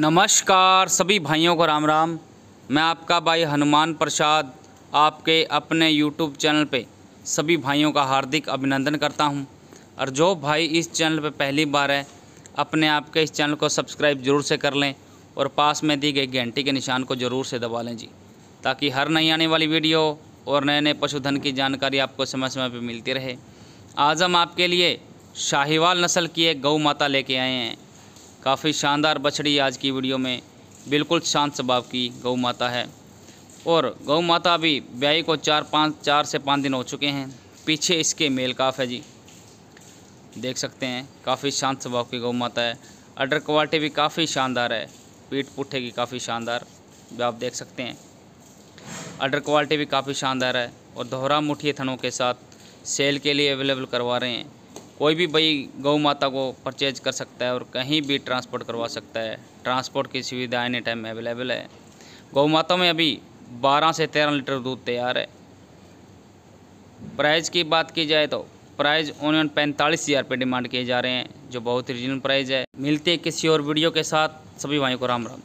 नमस्कार सभी भाइयों को राम राम मैं आपका भाई हनुमान प्रसाद आपके अपने यूट्यूब चैनल पे सभी भाइयों का हार्दिक अभिनंदन करता हूं और जो भाई इस चैनल पे पहली बार है अपने आपके इस चैनल को सब्सक्राइब जरूर से कर लें और पास में दी गई घंटी के निशान को ज़रूर से दबा लें जी ताकि हर नई आने वाली वीडियो और नए नए पशुधन की जानकारी आपको समय समय पर मिलती रहे आज हम आपके लिए शाहीवाल नस्ल की एक गौ माता लेके आए हैं काफ़ी शानदार बछड़ी आज की वीडियो में बिल्कुल शांत स्वभाव की गौ माता है और गौ माता अभी ब्याई को चार पाँच चार से पाँच दिन हो चुके हैं पीछे इसके मेल काफ है जी देख सकते हैं काफ़ी शांत स्वभाव की गौ माता है अडर क्वालिटी भी काफ़ी शानदार है पीठ पुठे की काफ़ी शानदार आप देख सकते हैं अडर क्वालिटी भी काफ़ी शानदार है और दोहरा मुठिए थनों के साथ सेल के लिए अवेलेबल करवा रहे हैं कोई भी भाई गौ माता को परचेज कर सकता है और कहीं भी ट्रांसपोर्ट करवा सकता है ट्रांसपोर्ट की सुविधा एनी टाइम अवेलेबल है गौ माता में अभी 12 से 13 लीटर दूध तैयार है प्राइस की बात की जाए तो प्राइस ऑन पैंतालीस हज़ार रुपये डिमांड किए जा रहे हैं जो बहुत ही रीजनल प्राइज़ है मिलते किसी और वीडियो के साथ सभी भाई को राम राम